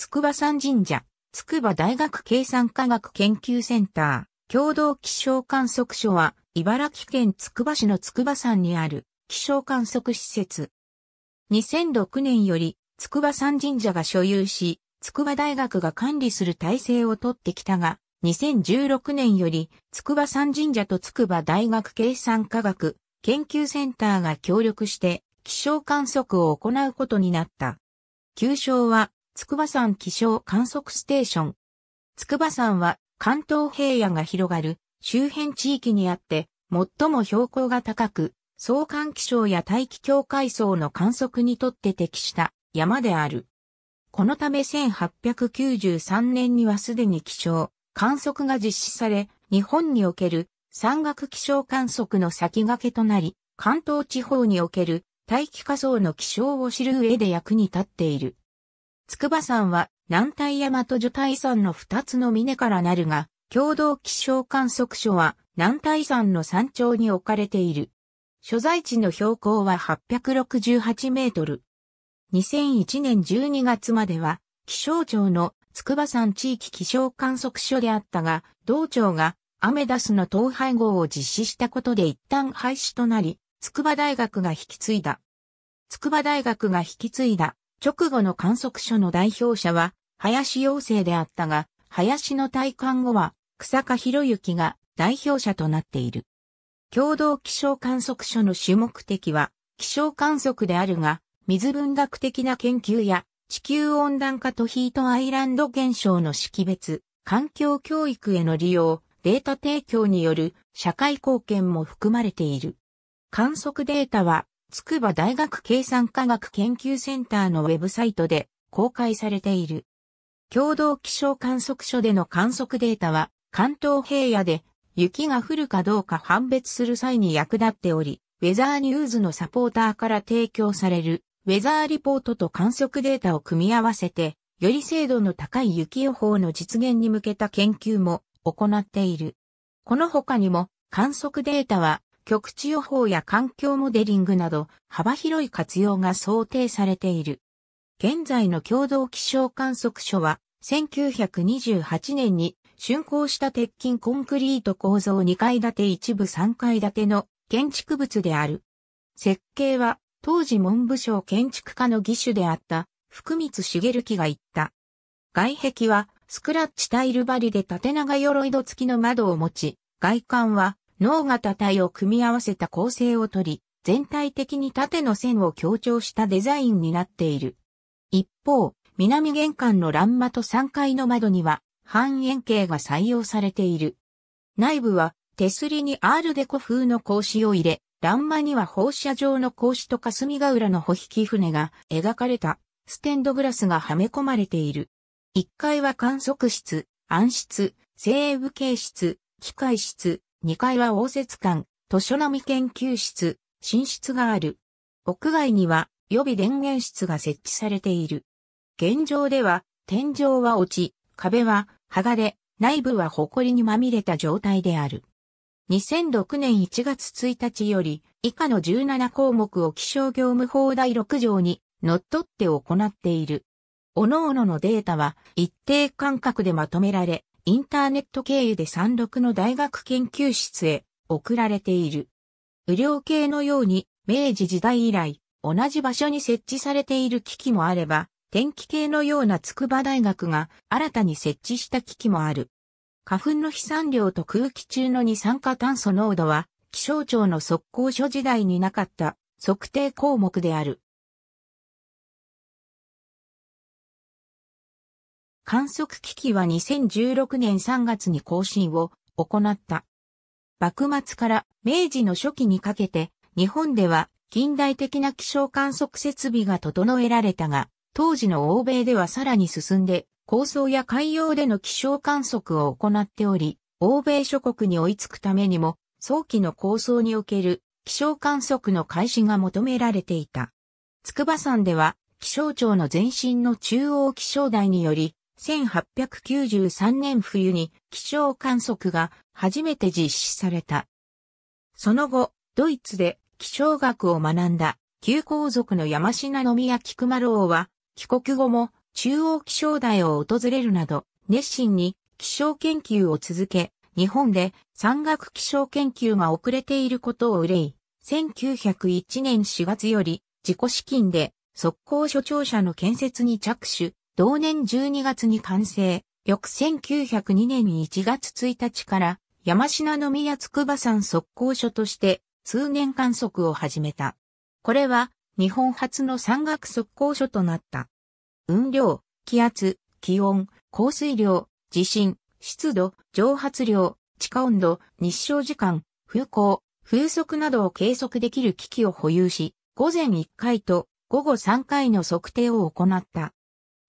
筑波山神社、筑波大学計算科学研究センター、共同気象観測所は、茨城県筑波市の筑波山にある気象観測施設。2006年より、筑波山神社が所有し、筑波大学が管理する体制をとってきたが、2016年より、筑波山神社と筑波大学計算科学研究センターが協力して、気象観測を行うことになった。旧称は、筑波山気象観測ステーション。筑波山は関東平野が広がる周辺地域にあって最も標高が高く、相関気象や大気境界層の観測にとって適した山である。このため1893年にはすでに気象、観測が実施され、日本における山岳気象観測の先駆けとなり、関東地方における大気仮層の気象を知る上で役に立っている。筑波山は南太山と女体山の二つの峰からなるが、共同気象観測所は南太山の山頂に置かれている。所在地の標高は868メートル。2001年12月までは気象庁の筑波山地域気象観測所であったが、同庁がアメダスの統廃合を実施したことで一旦廃止となり、筑波大学が引き継いだ。筑波大学が引き継いだ直後の観測所の代表者は、林陽生であったが、林の退官後は、草加博之が代表者となっている。共同気象観測所の主目的は、気象観測であるが、水文学的な研究や、地球温暖化とヒートアイランド現象の識別、環境教育への利用、データ提供による社会貢献も含まれている。観測データは筑波大学計算科学研究センターのウェブサイトで公開されている。共同気象観測所での観測データは関東平野で雪が降るかどうか判別する際に役立っており、ウェザーニューズのサポーターから提供されるウェザーリポートと観測データを組み合わせて、より精度の高い雪予報の実現に向けた研究も行っている。この他にも観測データは局地予報や環境モデリングなど幅広い活用が想定されている。現在の共同気象観測所は1928年に竣工した鉄筋コンクリート構造2階建て一部3階建ての建築物である。設計は当時文部省建築家の義手であった福光茂樹が言った。外壁はスクラッチタイル張りで縦長鎧戸付きの窓を持ち、外観は脳型体を組み合わせた構成をとり、全体的に縦の線を強調したデザインになっている。一方、南玄関の欄間と3階の窓には、半円形が採用されている。内部は、手すりにアールデコ風の格子を入れ、欄間には放射状の格子と霞ヶ浦の保引船が描かれたステンドグラスがはめ込まれている。1階は観測室、暗室、生部形室、機械室、2階は応接館、図書並研究室、寝室がある。屋外には予備電源室が設置されている。現状では、天井は落ち、壁は剥がれ、内部は埃にまみれた状態である。2006年1月1日より、以下の17項目を気象業務法第6条に、則っって行っている。各々のデータは一定間隔でまとめられ、インターネット経由で山麓の大学研究室へ送られている。雨量計のように明治時代以来同じ場所に設置されている機器もあれば、天気系のような筑波大学が新たに設置した機器もある。花粉の飛散量と空気中の二酸化炭素濃度は気象庁の測候所時代になかった測定項目である。観測機器は2016年3月に更新を行った。幕末から明治の初期にかけて、日本では近代的な気象観測設備が整えられたが、当時の欧米ではさらに進んで、高層や海洋での気象観測を行っており、欧米諸国に追いつくためにも、早期の構想における気象観測の開始が求められていた。筑波山では気象庁の前身の中央気象台により1893年冬に気象観測が初めて実施された。その後、ドイツで気象学を学んだ旧皇族の山品の宮菊丸王は、帰国後も中央気象台を訪れるなど、熱心に気象研究を続け、日本で山岳気象研究が遅れていることを憂い、1901年4月より自己資金で速攻所長者の建設に着手、同年12月に完成、翌1902年1月1日から山の宮筑波山測候所として通年観測を始めた。これは日本初の山岳測候所となった。雲量、気圧、気温、降水量、地震、湿度、蒸発量、地下温度、日照時間、風向、風速などを計測できる機器を保有し、午前1回と午後3回の測定を行った。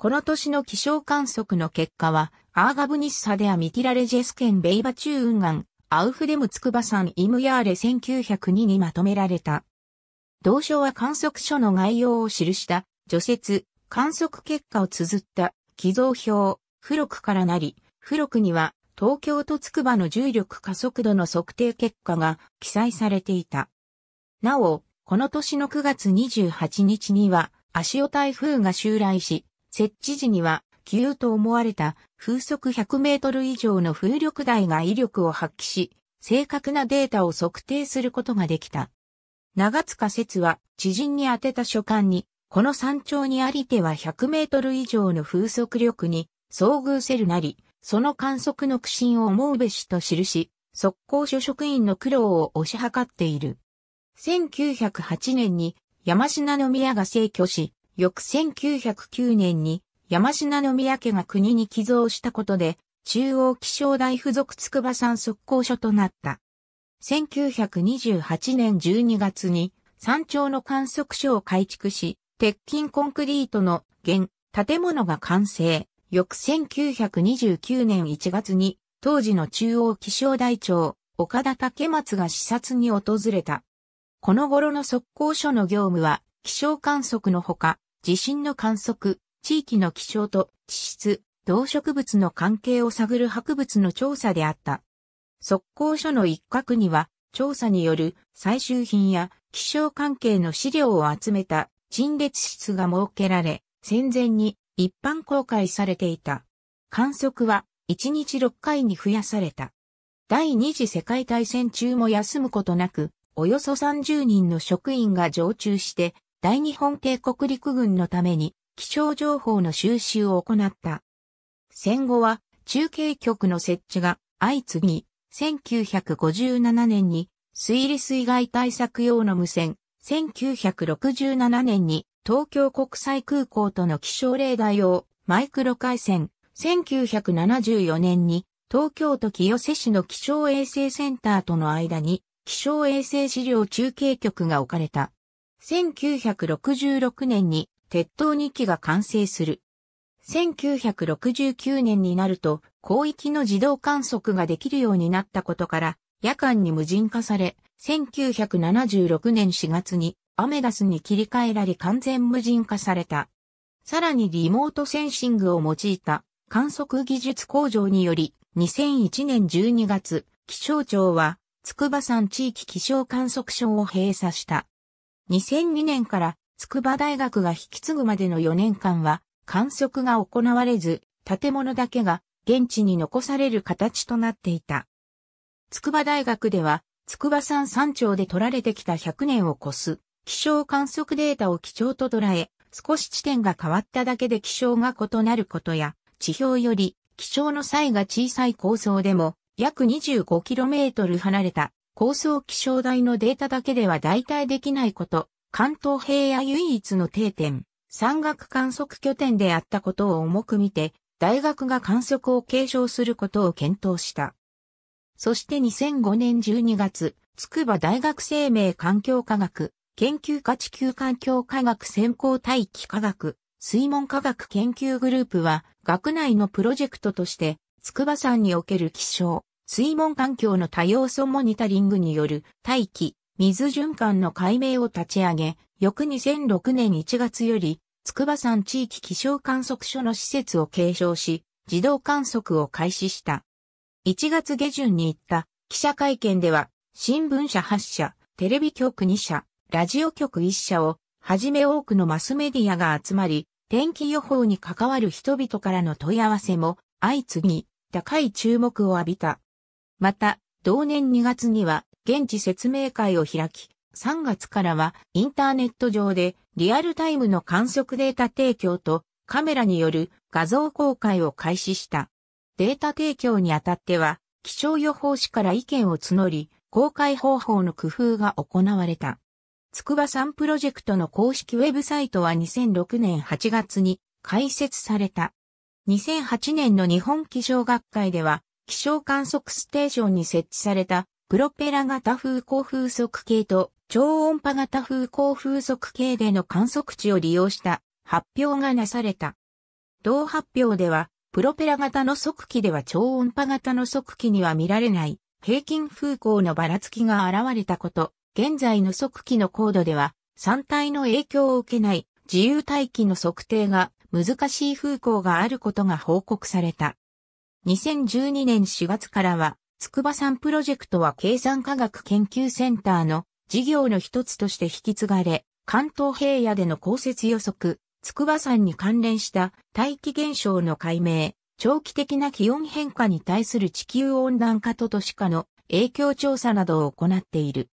この年の気象観測の結果は、アーガブニッサデアミティラレジェスケンベイバチンガン、アウフデム筑波山イムヤーレ1902にまとめられた。同書は観測書の概要を記した、除雪、観測結果を綴った、寄贈表、付録からなり、付録には、東京と筑波の重力加速度の測定結果が記載されていた。なお、この年の9月28日には、足尾台風が襲来し、設置時には、急と思われた風速100メートル以上の風力台が威力を発揮し、正確なデータを測定することができた。長塚節は知人に宛てた書簡に、この山頂にありては100メートル以上の風速力に遭遇せるなり、その観測の苦心を思うべしと記し、速攻所職員の苦労を推し量っている。1908年に山品宮が成居し、翌1909年に山品の宮家が国に寄贈したことで、中央気象台付属筑波山測候所となった。1928年12月に山頂の観測所を改築し、鉄筋コンクリートの現建物が完成。翌1929年1月に当時の中央気象台長岡田竹松が視察に訪れた。この頃の測候所の業務は気象観測のほか地震の観測、地域の気象と地質、動植物の関係を探る博物の調査であった。速攻所の一角には、調査による最終品や気象関係の資料を集めた陳列室が設けられ、戦前に一般公開されていた。観測は1日6回に増やされた。第二次世界大戦中も休むことなく、およそ30人の職員が常駐して大日本帝国陸軍のために気象情報の収集を行った。戦後は中継局の設置が相次ぎ、1957年に水利水害対策用の無線、1967年に東京国際空港との気象レーダー用マイクロ回線、1974年に東京都清瀬市の気象衛星センターとの間に気象衛星資料中継局が置かれた。1966年に鉄塔2基が完成する。1969年になると広域の自動観測ができるようになったことから夜間に無人化され、1976年4月にアメダスに切り替えられ完全無人化された。さらにリモートセンシングを用いた観測技術向上により2001年12月、気象庁は筑波山地域気象観測所を閉鎖した。2002年から筑波大学が引き継ぐまでの4年間は観測が行われず、建物だけが現地に残される形となっていた。筑波大学では、筑波山山頂で取られてきた100年を超す気象観測データを基調と捉え、少し地点が変わっただけで気象が異なることや、地表より気象の際が小さい構造でも約 25km 離れた高層気象台のデータだけでは代替できないこと、関東平野唯一の定点、山岳観測拠点であったことを重く見て、大学が観測を継承することを検討した。そして2005年12月、筑波大学生命環境科学、研究科地球環境科学専攻大気科学、水門科学研究グループは、学内のプロジェクトとして、筑波山における気象、水門環境の多要素モニタリングによる大気、水循環の解明を立ち上げ、翌2006年1月より、筑波山地域気象観測所の施設を継承し、自動観測を開始した。1月下旬に行った記者会見では、新聞社8社、テレビ局2社、ラジオ局1社を、はじめ多くのマスメディアが集まり、天気予報に関わる人々からの問い合わせも相次ぎ、高い注目を浴びた。また、同年2月には現地説明会を開き、3月からはインターネット上でリアルタイムの観測データ提供とカメラによる画像公開を開始した。データ提供にあたっては気象予報士から意見を募り、公開方法の工夫が行われた。筑波山プロジェクトの公式ウェブサイトは2006年8月に開設された。2008年の日本気象学会では気象観測ステーションに設置されたプロペラ型風向風速計と超音波型風向風速計での観測値を利用した発表がなされた。同発表では、プロペラ型の測器では超音波型の測器には見られない平均風向のばらつきが現れたこと、現在の測器の高度では、山体の影響を受けない自由大気の測定が難しい風向があることが報告された。2012年4月からは、筑波山プロジェクトは計算科学研究センターの事業の一つとして引き継がれ、関東平野での降雪予測、筑波山に関連した大気現象の解明、長期的な気温変化に対する地球温暖化と都市化の影響調査などを行っている。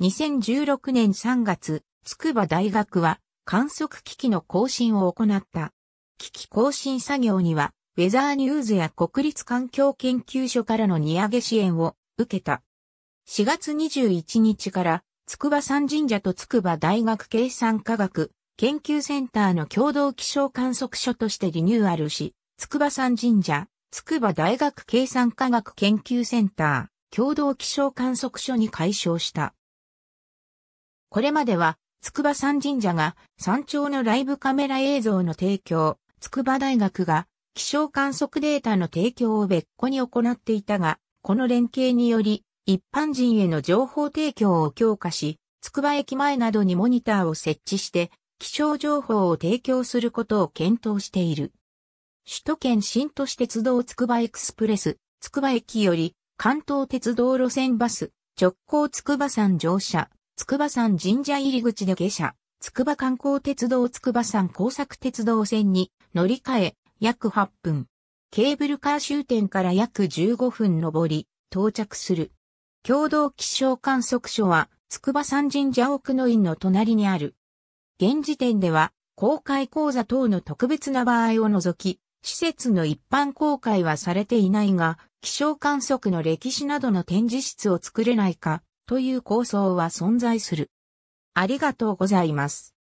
2016年3月、筑波大学は観測機器の更新を行った。機器更新作業にはウェザーニューズや国立環境研究所からの荷上げ支援を受けた。4月21日から、筑波山神社と筑波大学計算科学研究センターの共同気象観測所としてリニューアルし、筑波山神社、筑波大学計算科学研究センター、共同気象観測所に改称した。これまでは、筑波山神社が山頂のライブカメラ映像の提供、筑波大学が気象観測データの提供を別個に行っていたが、この連携により、一般人への情報提供を強化し、筑波駅前などにモニターを設置して、気象情報を提供することを検討している。首都圏新都市鉄道筑波エクスプレス、筑波駅より、関東鉄道路線バス、直行筑波山乗車、筑波山神社入り口で下車、筑波観光鉄道筑波山工作鉄道線に乗り換え、約8分。ケーブルカー終点から約15分上り、到着する。共同気象観測所は、筑波山神社奥の院の隣にある。現時点では、公開講座等の特別な場合を除き、施設の一般公開はされていないが、気象観測の歴史などの展示室を作れないか、という構想は存在する。ありがとうございます。